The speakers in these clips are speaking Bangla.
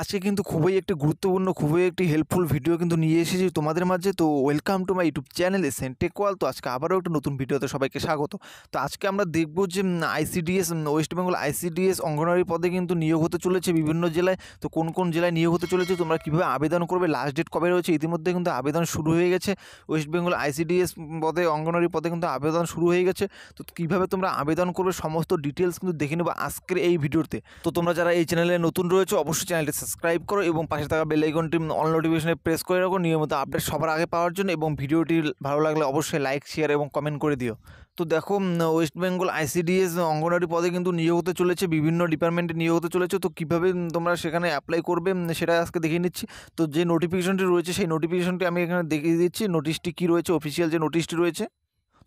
আজকে কিন্তু খুবই একটি গুরুত্বপূর্ণ খুবই একটি হেল্পফুল ভিডিও কিন্তু নিয়ে এসেছি তোমাদের মাঝে তো welcome to my YouTube channel এসেন টেকওয়াল তো আজকে আবারও একটা নতুন ভিডিওতে সবাইকে স্বাগত তো আজকে আমরা দেখব যে ICDS West Bengal ICDS Anganwadi পদে কিন্তু নিয়োগ হতে চলেছে বিভিন্ন জেলায় তো কোন কোন জেলায় নিয়োগ হতে চলেছে তোমরা কীভাবে আবেদন করবে লাস্ট ডেট কবে রয়েছে ইতিমধ্যে কিন্তু আবেদন শুরু হয়ে গেছে ওয়েস্ট বেঙ্গল আইসিডিএস পদে অঙ্গনওয়াড়ি পদে কিন্তু আবেদন শুরু হয়ে গেছে তো কীভাবে তোমরা আবেদন করবে সমস্ত ডিটেলস কিন্তু দেখে নেবো আজকের এই ভিডিওতে তো তোমরা যারা এই চ্যানেলে নতুন রয়েছে অবশ্যই চ্যানেলটি সাবস্ক্রাইব করো এবং পাশে থাকা বেল আইকনটি অল নোটিফিকেশনে প্রেস করে রাখো নিয়মিত আপডেট সবার আগে পাওয়ার জন্য এবং ভিডিওটি ভালো লাগলে অবশ্যই লাইক শেয়ার এবং কমেন্ট করে দিও তো দেখো ওয়েস্ট বেঙ্গল আইসিডিএস অঙ্গনওয়াড়ি পদে কিন্তু নিয়োগ হতে চলেছে বিভিন্ন ডিপার্টমেন্টে নিয়োগ হতে চলেছে তো কীভাবে তোমরা সেখানে অ্যাপ্লাই করবে সেটা আজকে দেখিয়ে নিচ্ছি তো যে নোটিফিকেশনটি রয়েছে সেই নোটিফিকেশনটি আমি এখানে দেখিয়ে দিচ্ছি নোটিশটি কী রয়েছে অফিসিয়াল যে নোটিশটি রয়েছে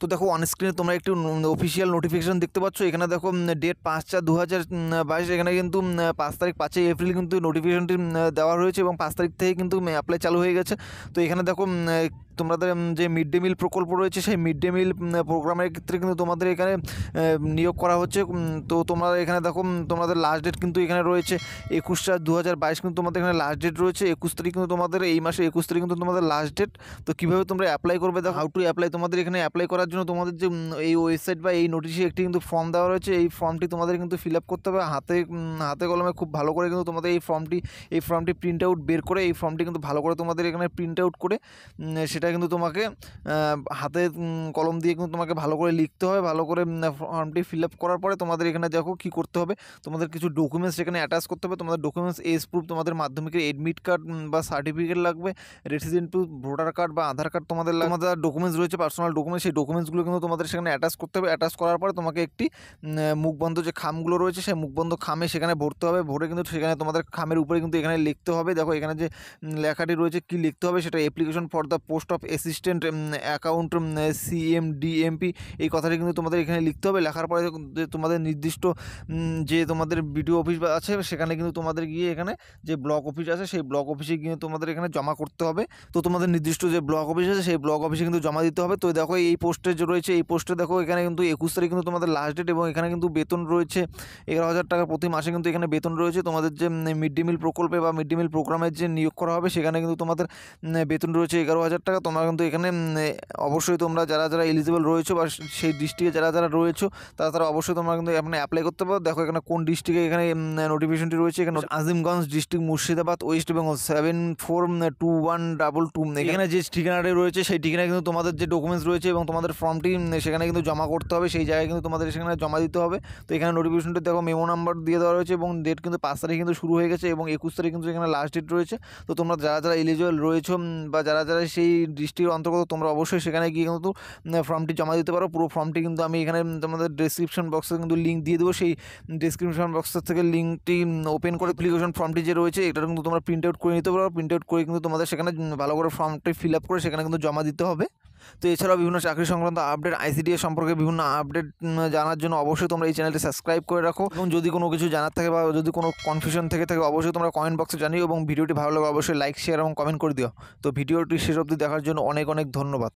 তো দেখো অনস্ক্রিনে তোমরা একটু অফিসিয়াল নোটিফিকেশান দেখতে পাচ্ছ এখানে দেখো ডেট পাঁচ চার দু হাজার বাইশ এখানে কিন্তু পাঁচ তারিখ পাঁচই এপ্রিল কিন্তু নোটিফিকেশানটি দেওয়া হয়েছে এবং পাঁচ তারিখ থেকে কিন্তু অ্যাপ্লাই চালু হয়ে গেছে তো এখানে দেখো তোমাদের যে মিড ডে মিল প্রকল্প রয়েছে সেই মিড ডে মিল প্রোগ্রামের ক্ষেত্রে কিন্তু তোমাদের এখানে নিয়োগ করা হচ্ছে তো তোমরা এখানে দেখো তোমাদের লাস্ট ডেট কিন্তু এখানে রয়েছে একুশ চার দু কিন্তু তোমাদের এখানে লাস্ট ডেট রয়েছে একুশ তারিখ কিন্তু তোমাদের এই মাসে একুশ তারিখ কিন্তু তোমাদের লাস্ট ডেট তো কীভাবে তোমরা অ্যাপ্লাই করবে দেখো হাউ টু অ্যাপ্লাই তোমাদের এখানে অ্যাপ্লাই করার জন্য তোমাদের যে এই ওয়েবসাইট বা এই নোটিশে একটি কিন্তু ফর্ম দেওয়া রয়েছে এই ফর্মটি তোমাদের কিন্তু ফিল আপ করতে হবে হাতে হাতে কলমে খুব ভালো করে কিন্তু তোমাদের এই ফর্মটি এই ফর্মটি প্রিন্ট আউট বের করে এই ফর্মটি কিন্তু ভালো করে তোমাদের এখানে প্রিন্ট আউট করে সেটা এটা কিন্তু তোমাকে হাতে কলম দিয়ে কিন্তু তোমাকে ভালো করে লিখতে হবে ভালো করে ফর্মটি ফিল আপ করার পরে তোমাদের এখানে দেখো কি করতে হবে তোমাদের কিছু ডকুমেন্টস এখানে অ্যাটাচ করতে হবে তোমাদের ডকুমেন্টস এজ প্রুফ তোমাদের মাধ্যমিকের এডমিট কার্ড বা সার্টিফিকেট লাগবে রেসিডেন্ট প্রুফ ভোটার কার্ড বা আধার কার্ড তোমাদের তোমাদের ডকুমেন্টস রয়েছে পার্সোনাল ডকুমেন্টস সেই ডকুমেন্টসগুলো কিন্তু তোমাদের সেখানে অ্যাটাচ করতে হবে অ্যাটাচ করার পরে তোমাকে একটি মুখবন্ধ যে খামগুলো রয়েছে সেই মুখবন্ধ খামে সেখানে ভরতে হবে ভরে কিন্তু সেখানে তোমাদের খামের উপরে কিন্তু এখানে লিখতে হবে দেখো এখানে যে লেখাটি রয়েছে কি লিখতে হবে সেটা application for the post of of assistant account DMP এই কথাটি কিন্তু তোমাদের এখানে লিখতে হবে লেখার পরে তোমাদের নির্দিষ্ট যে তোমাদের বিডিও অফিস আছে সেখানে কিন্তু তোমাদের গিয়ে এখানে যে ব্লক অফিস আছে সেই ব্লক অফিসে গিয়ে তোমাদের এখানে জমা করতে হবে তো তোমাদের নির্দিষ্ট যে ব্লক অফিস আছে সেই ব্লক অফিসে কিন্তু জমা দিতে হবে তো দেখো এই পোস্টে যে রয়েছে এই পোস্টে দেখো এখানে কিন্তু একুশ তারিখ কিন্তু তোমাদের লাস্ট ডেট এবং এখানে কিন্তু বেতন রয়েছে এগারো হাজার টাকা প্রতি মাসে কিন্তু এখানে বেতন রয়েছে তোমাদের যে মিড ডে মিল প্রকল্পে বা মিড ডে মিল প্রোগ্রামের যে নিয়োগ করা হবে সেখানে কিন্তু তোমাদের বেতন রয়েছে এগারো হাজার টাকা তোমরা কিন্তু এখানে অবশ্যই তোমরা যারা যারা এলিজিবল রয়েছো বা সেই ডিস্ট্রিক্টে যারা যারা রয়েছো তারা তারা অবশ্যই তোমরা কিন্তু এখানে অ্যাপ্লাই করতে পারো দেখো এখানে কোন ডিস্ট্রিক্টে এখানে নোটিফিকেশনটি রয়েছে এখানে Azimganj district Murshidabad West Bengal seven four two one double two এখানে যে ঠিকানাটি রয়েছে সেই ঠিকানায় কিন্তু তোমাদের যে ডকুমেন্টস রয়েছে এবং তোমাদের ফর্মটি সেখানে কিন্তু জমা করতে হবে সেই জায়গায় কিন্তু তোমাদের সেখানে জমা দিতে হবে তো এখানে নোটিফিকেশনটি দেখো মেমো নাম্বার দিয়ে দেওয়া রয়েছে এবং ডেট কিন্তু পাঁচ তারিখ কিন্তু শুরু হয়ে গেছে এবং একুশ তারিখ কিন্তু এখানে লাস্ট ডেট রয়েছে তো তোমরা যারা যারা এলিজিবল রয়েছো বা যারা যারা সেই ডিস্ট্রিক্ট অন্তর্গত তোমরা অবশ্যই সেখানে গিয়ে কিন্তু ফর্মটি জমা দিতে পারো পুরো ফর্মটি কিন্তু আমি এখানে তোমাদের ডিসক্রিপশন বক্সে কিন্তু লিঙ্ক দিয়ে দেবো সেই ডিসক্রিপশন বক্সের থেকে লিঙ্কটি ওপেন করে অ্যাপ্লিকেশন ফর্মটি যে রয়েছে এটা কিন্তু তোমরা প্রিন্ট আউট করে নিতে পারো প্রিন্ট আউট করে কিন্তু তোমাদের সেখানে ভালো করে ফর্মটি ফিল আপ করে সেখানে কিন্তু জমা দিতে হবে তো এছাড়াও বিভিন্ন চাকরি সংক্রান্ত আপডেট আইসিডিএ সম্পর্কে বিভিন্ন আপডেট জানার জন্য অবশ্যই তোমরা এই চ্যানেলটি সাবস্ক্রাইব করে রাখো এবং যদি কোনো কিছু জানার থাকে বা যদি কোনো কনফিউশন থেকে থাকে অবশ্যই তোমরা কমেন্ট বক্সে জানিও এবং ভিডিওটি ভালো লাগে অবশ্যই লাইক শেয়ার এবং কমেন্ট করে দিও তো ভিডিওটি শেষ অবধি দেখার জন্য অনেক অনেক ধন্যবাদ